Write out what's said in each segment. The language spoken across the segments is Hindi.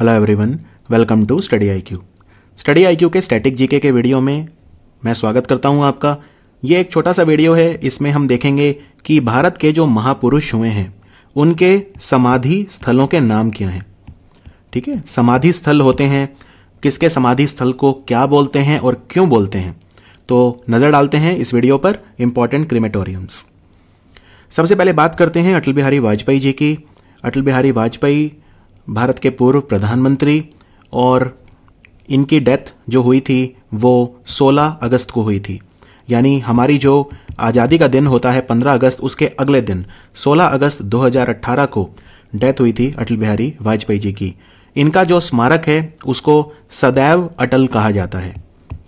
hello everyone welcome to study IQ study IQ के स्टैटिक जीके के वीडियो में मैं स्वागत करता हूं आपका ये एक छोटा सा वीडियो है इसमें हम देखेंगे कि भारत के जो महापुरुष हुए हैं उनके समाधि स्थलों के नाम क्या हैं ठीक है समाधि स्थल होते हैं किसके समाधि स्थल को क्या बोलते हैं और क्यों बोलते हैं तो नज़र डालते हैं इस वीडियो पर इम्पॉर्टेंट क्रीमेटोरियम्स सबसे पहले बात करते हैं अटल बिहारी वाजपेयी जी की अटल बिहारी वाजपेयी भारत के पूर्व प्रधानमंत्री और इनकी डेथ जो हुई थी वो 16 अगस्त को हुई थी यानी हमारी जो आज़ादी का दिन होता है 15 अगस्त उसके अगले दिन 16 अगस्त 2018 को डेथ हुई थी अटल बिहारी वाजपेयी जी की इनका जो स्मारक है उसको सदैव अटल कहा जाता है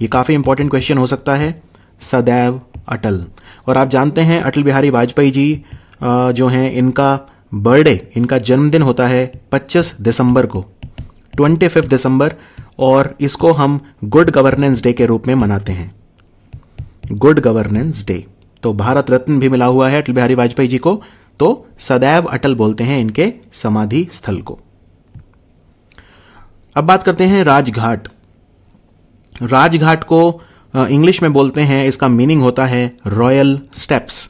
ये काफ़ी इंपॉर्टेंट क्वेश्चन हो सकता है सदैव अटल और आप जानते हैं अटल बिहारी वाजपेयी जी जो हैं इनका बर्थडे इनका जन्मदिन होता है 25 दिसंबर को 25 दिसंबर और इसको हम गुड गवर्नेंस डे के रूप में मनाते हैं गुड गवर्नेंस डे तो भारत रत्न भी मिला हुआ है अटल बिहारी वाजपेयी जी को तो सदैव अटल बोलते हैं इनके समाधि स्थल को अब बात करते हैं राजघाट राजघाट को इंग्लिश में बोलते हैं इसका मीनिंग होता है रॉयल स्टेप्स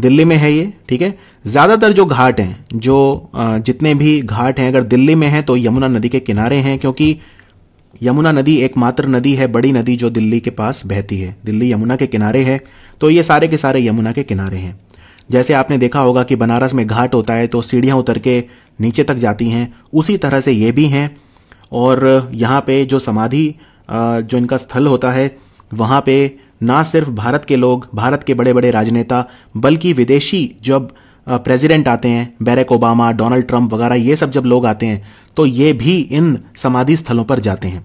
दिल्ली में है ये ठीक है ज़्यादातर जो घाट हैं जो जितने भी घाट हैं अगर दिल्ली में हैं तो यमुना नदी के किनारे हैं क्योंकि यमुना नदी एकमात्र नदी है बड़ी नदी जो दिल्ली के पास बहती है दिल्ली यमुना के किनारे है तो ये सारे के सारे यमुना के किनारे हैं जैसे आपने देखा होगा कि बनारस में घाट होता है तो सीढ़ियाँ उतर के नीचे तक जाती हैं उसी तरह से ये भी हैं और यहाँ पे जो समाधि जो इनका स्थल होता है वहाँ पे ना सिर्फ भारत के लोग भारत के बड़े बड़े राजनेता बल्कि विदेशी जब प्रेसिडेंट आते हैं बैरक ओबामा डोनाल्ड ट्रंप वगैरह ये सब जब लोग आते हैं तो ये भी इन समाधि स्थलों पर जाते हैं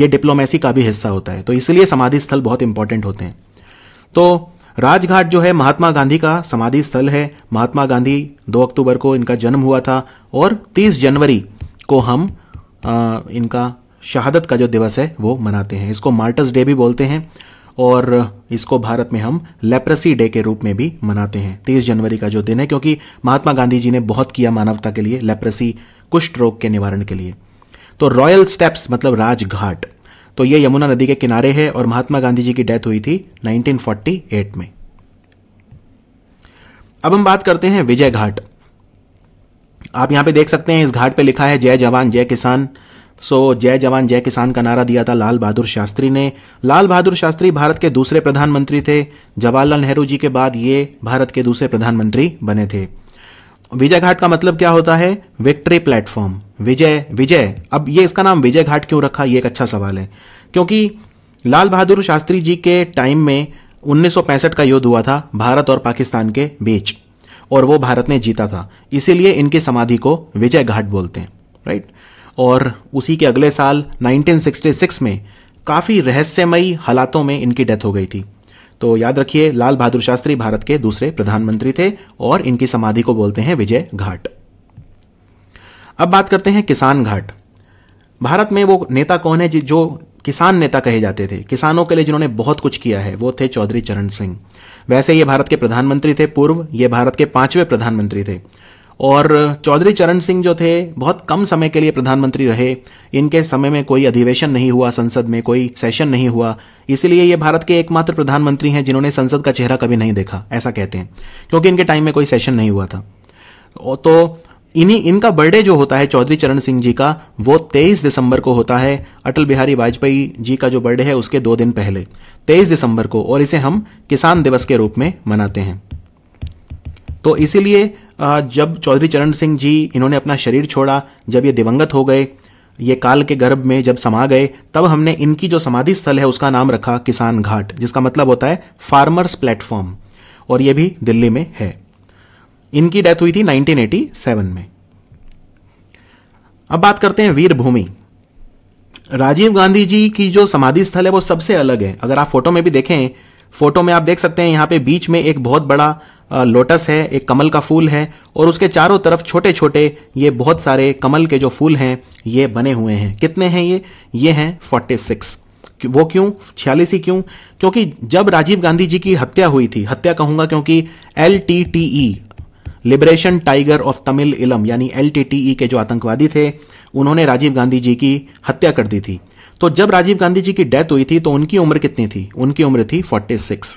ये डिप्लोमेसी का भी हिस्सा होता है तो इसलिए समाधि स्थल बहुत इंपॉर्टेंट होते हैं तो राजघाट जो है महात्मा गांधी का समाधि स्थल है महात्मा गांधी 2 अक्टूबर को इनका जन्म हुआ था और 30 जनवरी को हम आ, इनका शहादत का जो दिवस है वो मनाते हैं इसको मार्टर्स डे भी बोलते हैं और इसको भारत में हम लेप्रेसी डे के रूप में भी मनाते हैं तेईस जनवरी का जो दिन है क्योंकि महात्मा गांधी जी ने बहुत किया मानवता के लिए लेप्रेसी कुष्ठ रोग के निवारण के लिए तो रॉयल स्टेप्स मतलब राजघाट तो ये यमुना नदी के किनारे है और महात्मा गांधी जी की डेथ हुई थी 1948 में अब हम बात करते हैं विजय घाट आप यहां पे देख सकते हैं इस घाट पे लिखा है जय जवान जय किसान सो जय जवान जय किसान का नारा दिया था लाल बहादुर शास्त्री ने लाल बहादुर शास्त्री भारत के दूसरे प्रधानमंत्री थे जवाहरलाल नेहरू जी के बाद ये भारत के दूसरे प्रधानमंत्री बने थे विजय घाट का मतलब क्या होता है विक्ट्री प्लेटफॉर्म विजय विजय अब ये इसका नाम विजय घाट क्यों रखा ये एक अच्छा सवाल है क्योंकि लाल बहादुर शास्त्री जी के टाइम में उन्नीस का युद्ध हुआ था भारत और पाकिस्तान के बीच और वो भारत ने जीता था इसीलिए इनकी समाधि को विजय घाट बोलते हैं राइट और उसी के अगले साल 1966 में काफ़ी रहस्यमयी हालातों में इनकी डेथ हो गई थी तो याद रखिए लाल बहादुर शास्त्री भारत के दूसरे प्रधानमंत्री थे और इनकी समाधि को बोलते हैं विजय घाट अब बात करते हैं किसान घाट भारत में वो नेता कौन है जो किसान नेता कहे जाते थे किसानों के लिए जिन्होंने बहुत कुछ किया है वो थे चौधरी चरण सिंह वैसे ये भारत के प्रधानमंत्री थे पूर्व ये भारत के पांचवें प्रधानमंत्री थे और चौधरी चरण सिंह जो थे बहुत कम समय के लिए प्रधानमंत्री रहे इनके समय में कोई अधिवेशन नहीं हुआ संसद में कोई सेशन नहीं हुआ इसीलिए ये भारत के एकमात्र प्रधानमंत्री हैं जिन्होंने संसद का चेहरा कभी नहीं देखा ऐसा कहते हैं क्योंकि इनके टाइम में कोई सेशन नहीं हुआ था तो इन्हीं इनका बर्थडे जो होता है चौधरी चरण सिंह जी का वो 23 दिसंबर को होता है अटल बिहारी वाजपेयी जी का जो बर्थडे है उसके दो दिन पहले 23 दिसंबर को और इसे हम किसान दिवस के रूप में मनाते हैं तो इसीलिए जब चौधरी चरण सिंह जी इन्होंने अपना शरीर छोड़ा जब ये दिवंगत हो गए ये काल के गर्भ में जब समा गए तब हमने इनकी जो समाधि स्थल है उसका नाम रखा किसान घाट जिसका मतलब होता है फार्मर्स प्लेटफॉर्म और ये भी दिल्ली में है इनकी डेथ हुई थी 1987 में अब बात करते हैं वीरभूमि राजीव गांधी जी की जो समाधि स्थल है वो सबसे अलग है अगर आप फोटो में भी देखें फोटो में आप देख सकते हैं यहां पे बीच में एक बहुत बड़ा लोटस है एक कमल का फूल है और उसके चारों तरफ छोटे छोटे ये बहुत सारे कमल के जो फूल हैं ये बने हुए हैं कितने हैं ये ये हैं 46 वो क्यों छियालीस ही क्यों क्योंकि जब राजीव गांधी जी की हत्या हुई थी हत्या कहूंगा क्योंकि L T T E liberation tiger of Tamil Eelam यानी एल टी टी ई के जो आतंकवादी थे उन्होंने राजीव गांधी जी की हत्या कर दी थी तो जब राजीव गांधी जी की डेथ हुई थी तो उनकी उम्र कितनी थी उनकी उम्र थी 46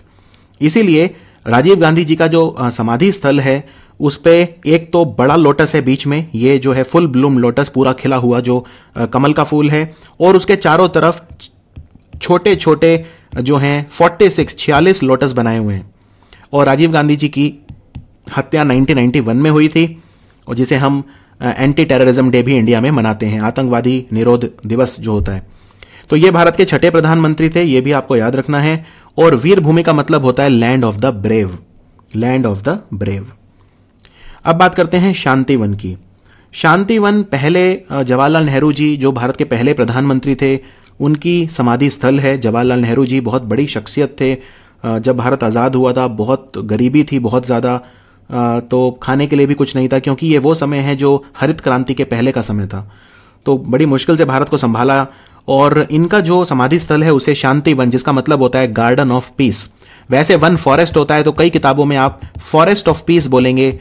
इसीलिए राजीव गांधी जी का जो समाधि स्थल है उस पर एक तो बड़ा लोटस है बीच में ये जो है फुल ब्लूम लोटस पूरा खिला हुआ जो कमल का फूल है और उसके चारों तरफ छोटे छोटे जो हैं 46 छियालीस लोटस बनाए हुए हैं और राजीव गांधी जी की हत्या 1991 में हुई थी और जिसे हम एंटी टेररिज्म डे भी इंडिया में मनाते हैं आतंकवादी निरोध दिवस जो होता है तो ये भारत के छठे प्रधानमंत्री थे ये भी आपको याद रखना है और वीर भूमि का मतलब होता है land of the brave land of the brave अब बात करते हैं शांतिवन की शांतिवन पहले जवाहरलाल नेहरू जी जो भारत के पहले प्रधानमंत्री थे उनकी समाधि स्थल है जवाहरलाल नेहरू जी बहुत बड़ी शख्सियत थे जब भारत आज़ाद हुआ था बहुत गरीबी थी बहुत ज़्यादा तो खाने के लिए भी कुछ नहीं था क्योंकि ये वो समय है जो हरित क्रांति के पहले का समय था तो बड़ी मुश्किल से भारत को संभाला और इनका जो समाधि स्थल है उसे शांति वन जिसका मतलब होता है गार्डन ऑफ पीस वैसे वन फॉरेस्ट होता है तो कई किताबों में आप फॉरेस्ट ऑफ पीस बोलेंगे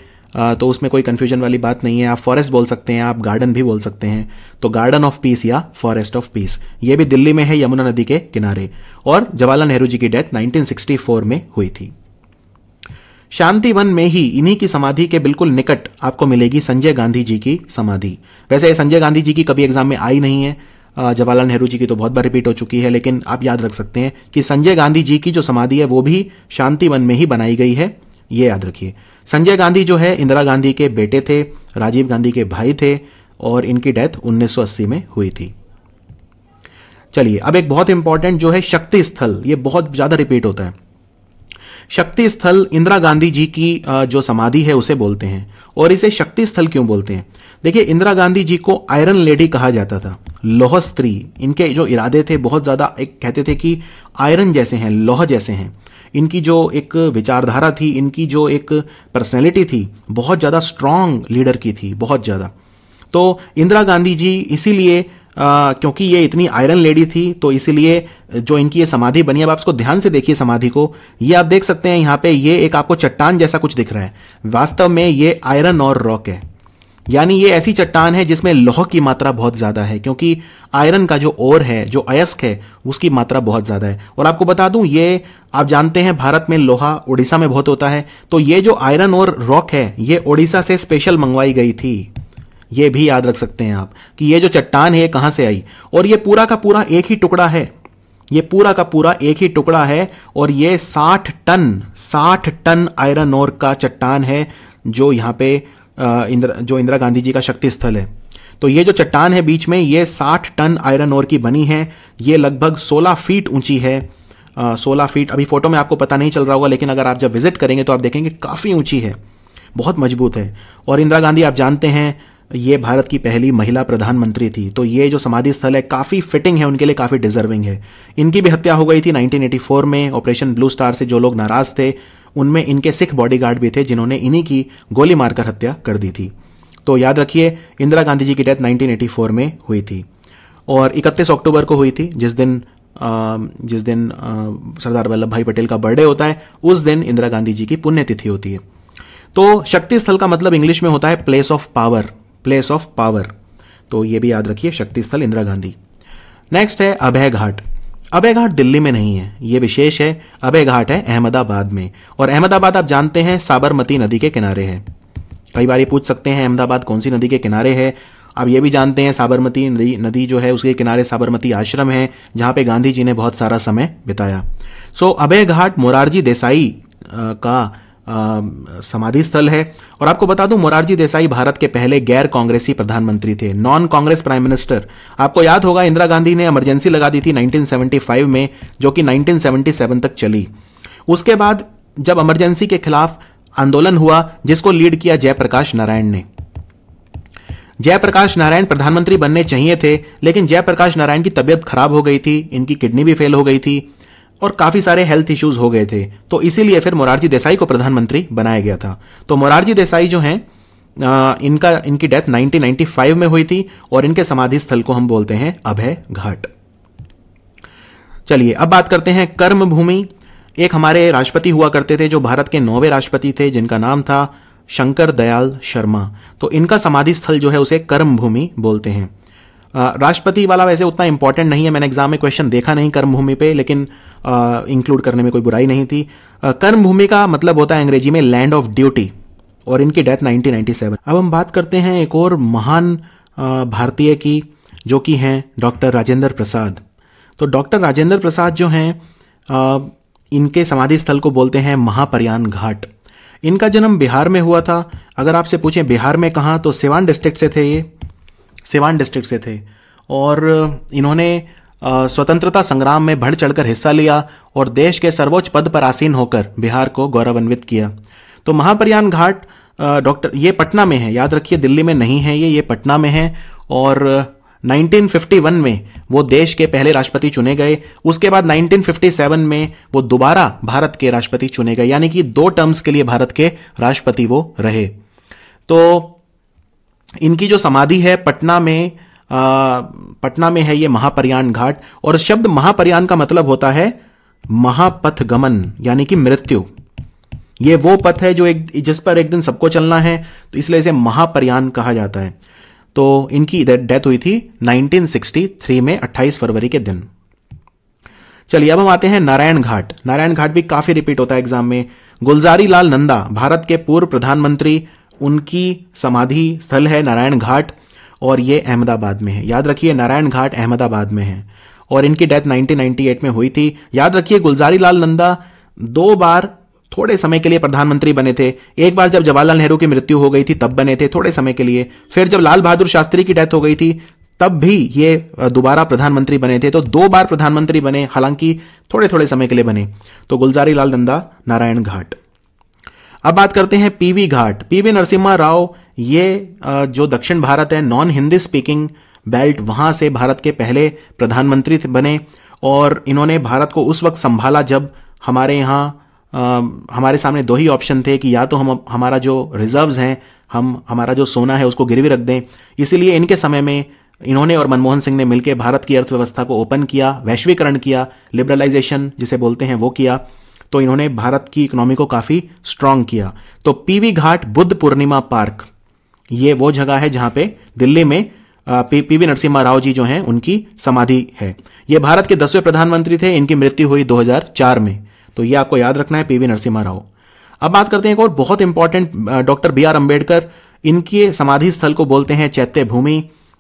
तो उसमें कोई कन्फ्यूजन वाली बात नहीं है आप फॉरेस्ट बोल सकते हैं आप गार्डन भी बोल सकते हैं तो गार्डन ऑफ पीस या फॉरेस्ट ऑफ पीस ये भी दिल्ली में है यमुना नदी के किनारे और जवाहरलाल नेहरू जी की डेथ 1964 में हुई थी शांति वन में ही इन्हीं की समाधि के बिल्कुल निकट आपको मिलेगी संजय गांधी जी की समाधि वैसे संजय गांधी जी की कभी एग्जाम में आई नहीं है जवाहरलाल नेहरू जी की तो बहुत बार रिपीट हो चुकी है लेकिन आप याद रख सकते हैं कि संजय गांधी जी की जो समाधि है वो भी शांति वन में ही बनाई गई है ये याद रखिए संजय गांधी जो है इंदिरा गांधी के बेटे थे राजीव गांधी के भाई थे और इनकी डेथ 1980 में हुई थी चलिए अब एक बहुत इंपॉर्टेंट जो है शक्ति स्थल ये बहुत ज़्यादा रिपीट होता है शक्ति स्थल इंदिरा गांधी जी की जो समाधि है उसे बोलते हैं और इसे शक्ति स्थल क्यों बोलते हैं देखिए इंदिरा गांधी जी को आयरन लेडी कहा जाता था लोह स्त्री इनके जो इरादे थे बहुत ज़्यादा एक कहते थे कि आयरन जैसे हैं लोह जैसे हैं इनकी जो एक विचारधारा थी इनकी जो एक पर्सनैलिटी थी बहुत ज़्यादा स्ट्रांग लीडर की थी बहुत ज़्यादा तो इंदिरा गांधी जी इसीलिए क्योंकि ये इतनी आयरन लेडी थी तो इसीलिए जो इनकी ये समाधि बनी है अब आप इसको ध्यान से देखिए समाधि को ये आप देख सकते हैं यहाँ पे ये एक आपको चट्टान जैसा कुछ दिख रहा है वास्तव में ये आयरन और रॉक है यानी ये ऐसी चट्टान है जिसमें लोह की मात्रा बहुत ज़्यादा है क्योंकि आयरन का जो ओर है जो अयस्क है उसकी मात्रा बहुत ज़्यादा है और आपको बता दूं ये आप जानते हैं भारत में लोहा उड़ीसा में बहुत होता है तो ये जो आयरन और रॉक है ये ओडिशा से स्पेशल मंगवाई गई थी ये भी याद रख सकते हैं आप कि ये जो चट्टान है ये से आई और ये पूरा का पूरा एक ही टुकड़ा है ये पूरा का पूरा एक ही टुकड़ा है और ये 60 टन 60 टन आयरन और का चट्टान है जो यहाँ पे इंद्र जो इंदिरा गांधी जी का शक्ति स्थल है तो ये जो चट्टान है बीच में ये 60 टन आयरन और की बनी है ये लगभग 16 फीट ऊंची है सोलह फीट अभी फोटो में आपको पता नहीं चल रहा होगा लेकिन अगर आप जब विजिट करेंगे तो आप देखेंगे काफ़ी ऊंची है बहुत मजबूत है और इंदिरा गांधी आप जानते हैं ये भारत की पहली महिला प्रधानमंत्री थी तो ये जो समाधि स्थल है काफ़ी फिटिंग है उनके लिए काफ़ी डिजर्विंग है इनकी भी हत्या हो गई थी 1984 में ऑपरेशन ब्लू स्टार से जो लोग नाराज़ थे उनमें इनके सिख बॉडीगार्ड भी थे जिन्होंने इन्हीं की गोली मारकर हत्या कर दी थी तो याद रखिए इंदिरा गांधी जी की डेथ 1984 में हुई थी और 31 अक्टूबर को हुई थी जिस दिन जिस दिन सरदार वल्लभ भाई पटेल का बर्थडे होता है उस दिन इंदिरा गांधी जी की पुण्यतिथि होती है तो शक्ति स्थल का मतलब इंग्लिश में होता है place of power place of power तो ये भी याद रखिए शक्ति स्थल इंदिरा गांधी नेक्स्ट है अभय घाट अभय घाट दिल्ली में नहीं है ये विशेष है अभय घाट है अहमदाबाद में और अहमदाबाद आप जानते हैं साबरमती नदी के किनारे है कई बार ये पूछ सकते हैं अहमदाबाद कौन सी नदी के किनारे है आप ये भी जानते हैं साबरमती नदी नदी जो है उसके किनारे साबरमती आश्रम है जहाँ पे गांधी जी ने बहुत सारा समय बिताया सो so, अभय घाट मोरारजी देसाई का समाधि स्थल है और आपको बता दूं मोरारजी देसाई भारत के पहले गैर कांग्रेसी प्रधानमंत्री थे नॉन कांग्रेस प्राइम मिनिस्टर आपको याद होगा इंदिरा गांधी ने इमरजेंसी लगा दी थी 1975 में जो कि 1977 तक चली उसके बाद जब इमरजेंसी के खिलाफ आंदोलन हुआ जिसको लीड किया जयप्रकाश नारायण ने जयप्रकाश नारायण प्रधानमंत्री बनने चाहिए थे लेकिन जयप्रकाश नारायण की तबीयत खराब हो गई थी इनकी किडनी भी फेल हो गई थी और काफी सारे हेल्थ इश्यूज हो गए थे तो इसीलिए फिर मोरारजी देसाई को प्रधानमंत्री बनाया गया था तो मोरारजी देसाई जो हैं इनका इनकी डेथ 1995 में हुई थी और इनके समाधि स्थल को हम बोलते हैं अभय घाट चलिए अब बात करते हैं कर्म भूमि एक हमारे राष्ट्रपति हुआ करते थे जो भारत के नौवे राष्ट्रपति थे जिनका नाम था शंकर दयाल शर्मा तो इनका समाधि स्थल जो है उसे कर्म भूमि बोलते हैं राष्ट्रपति वाला वैसे उतना इंपॉर्टेंट नहीं है मैंने एग्जाम में क्वेश्चन देखा नहीं कर्मभूमि पे लेकिन इंक्लूड करने में कोई बुराई नहीं थी कर्मभूमि का मतलब होता है अंग्रेजी में लैंड ऑफ ड्यूटी और इनकी डेथ 1997 अब हम बात करते हैं एक और महान भारतीय की जो कि हैं डॉक्टर राजेंद्र प्रसाद तो डॉक्टर राजेंद्र प्रसाद जो हैं इनके समाधि स्थल को बोलते हैं महापरियान घाट इनका जन्म बिहार में हुआ था अगर आपसे पूछें बिहार में कहाँ तो सिवान डिस्ट्रिक्ट से थे ये सिवान डिस्ट्रिक्ट से थे और इन्होंने स्वतंत्रता संग्राम में बढ़ चढ़कर हिस्सा लिया और देश के सर्वोच्च पद पर आसीन होकर बिहार को गौरवान्वित किया तो महाप्रयान घाट डॉक्टर ये पटना में है याद रखिए दिल्ली में नहीं है ये ये पटना में है और 1951 में वो देश के पहले राष्ट्रपति चुने गए उसके बाद 1957 में वो दोबारा भारत के राष्ट्रपति चुने गए यानी कि दो टर्म्स के लिए भारत के राष्ट्रपति वो रहे तो इनकी जो समाधि है पटना में आ, पटना में है ये महापरियाण घाट और शब्द महापर्यान का मतलब होता है महापथ गमन यानी कि मृत्यु ये वो पथ है जो एक जिस पर एक दिन सबको चलना है तो इसलिए इसे महापर्यान कहा जाता है तो इनकी डेथ हुई थी 1963 में 28 फरवरी के दिन चलिए अब हम आते हैं नारायण घाट नारायण घाट भी काफी रिपीट होता है एग्जाम में गुलजारी लाल नंदा भारत के पूर्व प्रधानमंत्री उनकी समाधि स्थल है नारायण घाट और ये अहमदाबाद में है याद रखिए नारायण घाट अहमदाबाद में है और इनकी डेथ 1998 में हुई थी याद रखिए गुलजारी लाल नंदा दो बार थोड़े समय के लिए प्रधानमंत्री बने थे एक बार जब जवाहरलाल नेहरू की मृत्यु हो गई थी तब बने थे थोड़े समय के लिए फिर जब लाल बहादुर शास्त्री की डेथ हो गई थी तब भी ये दोबारा प्रधानमंत्री बने थे तो दो बार प्रधानमंत्री बने हालांकि थोड़े थोड़े समय के लिए बने तो गुलजारी लाल नंदा नारायण घाट अब बात करते हैं पीवी घाट पीवी नरसिम्हा राव ये जो दक्षिण भारत है नॉन हिंदी स्पीकिंग बेल्ट वहां से भारत के पहले प्रधानमंत्री बने और इन्होंने भारत को उस वक्त संभाला जब हमारे यहाँ हमारे सामने दो ही ऑप्शन थे कि या तो हम हमारा जो रिजर्व्स हैं हम हमारा जो सोना है उसको गिरवी रख दें इसीलिए इनके समय में इन्होंने और मनमोहन सिंह ने मिलकर भारत की अर्थव्यवस्था को ओपन किया वैश्वीकरण किया लिबरलाइजेशन जिसे बोलते हैं वो किया तो इन्होंने भारत की इकोनॉमी को काफ़ी स्ट्रांग किया तो पीवी घाट बुद्ध पूर्णिमा पार्क ये वो जगह है जहां पे दिल्ली में पी पीवी नरसिम्हा राव जी जो हैं उनकी समाधि है ये भारत के दसवें प्रधानमंत्री थे इनकी मृत्यु हुई 2004 में तो ये आपको याद रखना है पीवी नरसिम्हा राव अब बात करते हैं एक और बहुत important doctor B R Ambedkar इनके समाधि स्थल को बोलते हैं चैत्य भूमि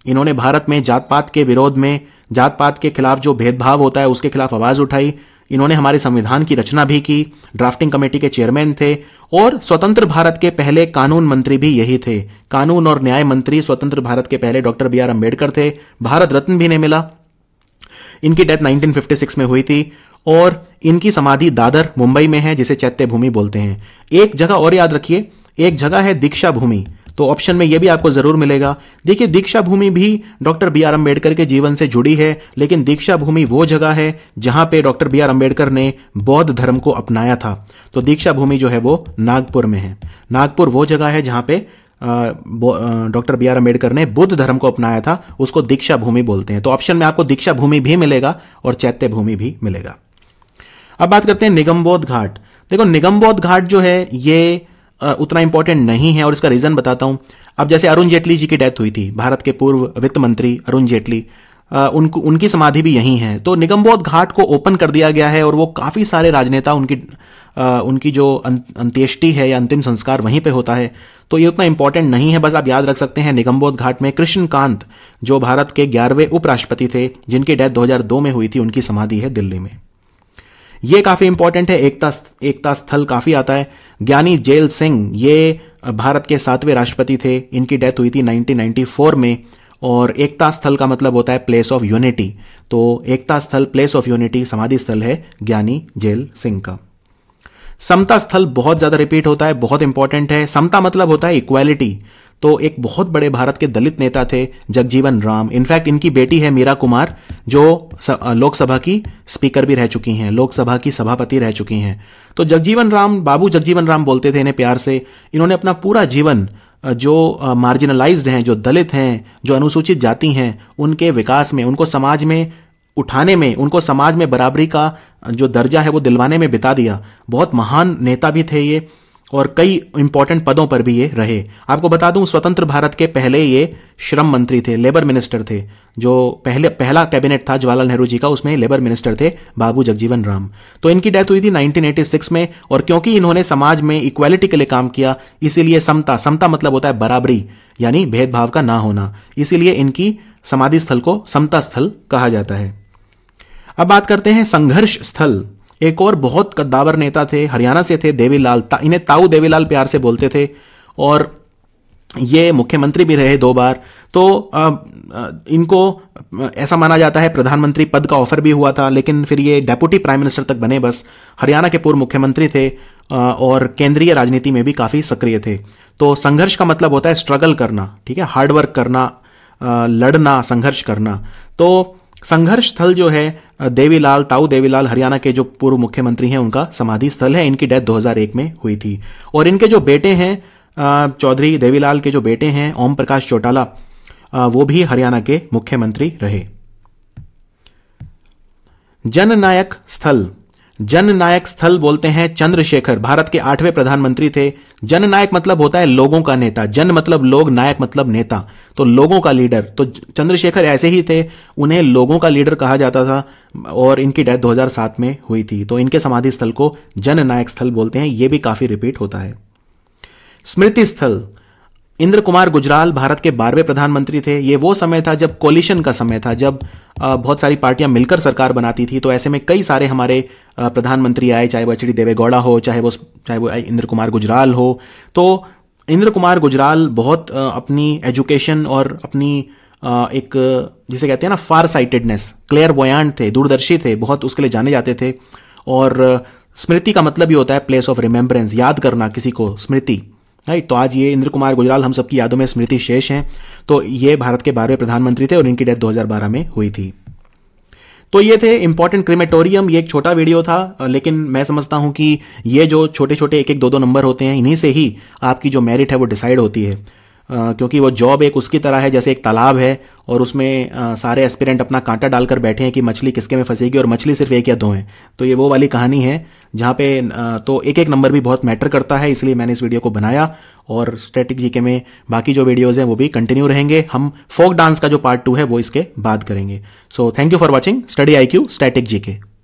इन्होंने भारत में जात पात के विरोध में जात पात के खिलाफ जो भेदभाव होता है उसके खिलाफ आवाज उठाई इन्होंने हमारे संविधान की रचना भी की ड्राफ्टिंग कमेटी के चेयरमैन थे और स्वतंत्र भारत के पहले कानून मंत्री भी यही थे कानून और न्याय मंत्री स्वतंत्र भारत के पहले डॉक्टर बी आर अम्बेडकर थे भारत रत्न भी इन्हें मिला इनकी डेथ 1956 में हुई थी और इनकी समाधि दादर मुंबई में है जिसे चैत्य भूमि बोलते हैं एक जगह और याद रखिए एक जगह है दीक्षा भूमि तो ऑप्शन में यह भी आपको जरूर मिलेगा देखिए दीक्षा भूमि भी डॉक्टर बी आर अम्बेडकर के जीवन से जुड़ी है लेकिन दीक्षा भूमि वो जगह है जहां पे डॉक्टर बी आर अम्बेडकर ने बौद्ध धर्म को अपनाया था तो दीक्षा भूमि जो है वो नागपुर में है नागपुर वो जगह है जहां पे डॉक्टर बी आर अम्बेडकर ने बुद्ध धर्म को अपनाया था उसको दीक्षा भूमि बोलते हैं तो ऑप्शन में आपको दीक्षा भूमि भी मिलेगा और चैत्य भूमि भी मिलेगा अब बात करते हैं निगमबोध घाट देखो निगमबोध घाट जो है ये उतना इंपॉर्टेंट नहीं है और इसका रीज़न बताता हूं अब जैसे अरुण जेटली जी की डेथ हुई थी भारत के पूर्व वित्त मंत्री अरुण जेटली उनको उनकी समाधि भी यहीं है तो निगम बोध घाट को ओपन कर दिया गया है और वो काफ़ी सारे राजनेता उनकी आ, उनकी जो अं, अंत्येष्टि है या अंतिम संस्कार वहीं पे होता है तो ये उतना इंपॉर्टेंट नहीं है बस आप याद रख सकते हैं निगमबोध घाट में कृष्णकांत जो भारत के ग्यारहवें उपराष्ट्रपति थे जिनकी डेथ 2002 में हुई थी उनकी समाधि है दिल्ली में ये काफी इंपॉर्टेंट है एकता एकता स्थल काफी आता है ज्ञानी जेल सिंह ये भारत के सातवें राष्ट्रपति थे इनकी डेथ हुई थी 1994 में और एकता स्थल का मतलब होता है प्लेस ऑफ यूनिटी तो एकता स्थल प्लेस ऑफ यूनिटी समाधि स्थल है ज्ञानी जेल सिंह का समता स्थल बहुत ज्यादा रिपीट होता है बहुत इंपॉर्टेंट है समता मतलब होता है इक्वालिटी तो एक बहुत बड़े भारत के दलित नेता थे जगजीवन राम इनफैक्ट इनकी बेटी है मीरा कुमार जो लोकसभा की स्पीकर भी रह चुकी हैं लोकसभा की सभापति रह चुकी हैं तो जगजीवन राम बाबू जगजीवन राम बोलते थे इन्हें प्यार से इन्होंने अपना पूरा जीवन जो मार्जिनलाइज्ड हैं जो दलित हैं जो अनुसूचित जाति हैं उनके विकास में उनको समाज में उठाने में उनको समाज में बराबरी का जो दर्जा है वो दिलवाने में बिता दिया बहुत महान नेता भी थे ये और कई इंपॉर्टेंट पदों पर भी ये रहे आपको बता दूं स्वतंत्र भारत के पहले ये श्रम मंत्री थे लेबर मिनिस्टर थे जो पहले पहला कैबिनेट था जवाहरलाल नेहरू जी का उसमें लेबर मिनिस्टर थे बाबू जगजीवन राम तो इनकी डेथ हुई थी 1986 में और क्योंकि इन्होंने समाज में इक्वालिटी के लिए काम किया इसीलिए समता समता मतलब होता है बराबरी यानी भेदभाव का ना होना इसीलिए इनकी समाधि स्थल को समता स्थल कहा जाता है अब बात करते हैं संघर्ष स्थल एक और बहुत कद्दावर नेता थे हरियाणा से थे देवीलाल ता, इन्हें ताऊ देवीलाल प्यार से बोलते थे और ये मुख्यमंत्री भी रहे दो बार तो आ, इनको ऐसा माना जाता है प्रधानमंत्री पद का ऑफर भी हुआ था लेकिन फिर ये डेप्यूटी प्राइम मिनिस्टर तक बने बस हरियाणा के पूर्व मुख्यमंत्री थे और केंद्रीय राजनीति में भी काफ़ी सक्रिय थे तो संघर्ष का मतलब होता है स्ट्रगल करना ठीक है हार्डवर्क करना लड़ना संघर्ष करना तो संघर्ष स्थल जो है देवीलाल ताऊ देवीलाल हरियाणा के जो पूर्व मुख्यमंत्री हैं उनका समाधि स्थल है इनकी डेथ 2001 में हुई थी और इनके जो बेटे हैं चौधरी देवीलाल के जो बेटे हैं ओम प्रकाश चौटाला वो भी हरियाणा के मुख्यमंत्री रहे जननायक स्थल जननायक स्थल बोलते हैं चंद्रशेखर भारत के आठवें प्रधानमंत्री थे जननायक मतलब होता है लोगों का नेता जन मतलब लोग नायक मतलब नेता तो लोगों का लीडर तो चंद्रशेखर ऐसे ही थे उन्हें लोगों का लीडर कहा जाता था और इनकी डेथ 2007 में हुई थी तो इनके समाधि स्थल को जननायक स्थल बोलते हैं ये भी काफी रिपीट होता है स्मृति स्थल इंद्र कुमार गुजराल भारत के बारहवें प्रधानमंत्री थे ये वो समय था जब कोलिशन का समय था जब बहुत सारी पार्टियां मिलकर सरकार बनाती थी तो ऐसे में कई सारे हमारे प्रधानमंत्री आए चाहे वो एच डी देवेगौड़ा हो चाहे वो चाहे वो इंद्र कुमार गुजराल हो तो इंद्र कुमार गुजराल बहुत अपनी एजुकेशन और अपनी एक जिसे कहते हैं ना फार साइटेडनेस क्लियर बयान थे दूरदर्शी थे बहुत उसके लिए जाने जाते थे और स्मृति का मतलब ये होता है प्लेस ऑफ रिमेम्बरेंस याद करना किसी को स्मृति राइट तो आज ये इंद्र कुमार गुजराल हम सबकी यादों में स्मृति शेष हैं तो ये भारत के बारहवें प्रधानमंत्री थे और इनकी डेथ 2012 में हुई थी तो ये थे इंपॉर्टेंट क्रिमेटोरियम ये एक छोटा वीडियो था लेकिन मैं समझता हूं कि ये जो छोटे छोटे एक एक दो दो नंबर होते हैं इन्हीं से ही आपकी जो मेरिट है वो डिसाइड होती है क्योंकि वो जॉब एक उसकी तरह है जैसे एक तालाब है और उसमें सारे एस्पिरेंट अपना कांटा डालकर बैठे हैं कि मछली किसके में फंसेगी और मछली सिर्फ एक या दो हैं तो ये वो वाली कहानी है जहाँ पे तो एक एक नंबर भी बहुत मैटर करता है इसलिए मैंने इस वीडियो को बनाया और स्टैटिक के में बाकी जो वीडियोज़ हैं वो भी कंटिन्यू रहेंगे हम फोक डांस का जो पार्ट टू है वो इसके बाद करेंगे so thank you for watching study I Q static G के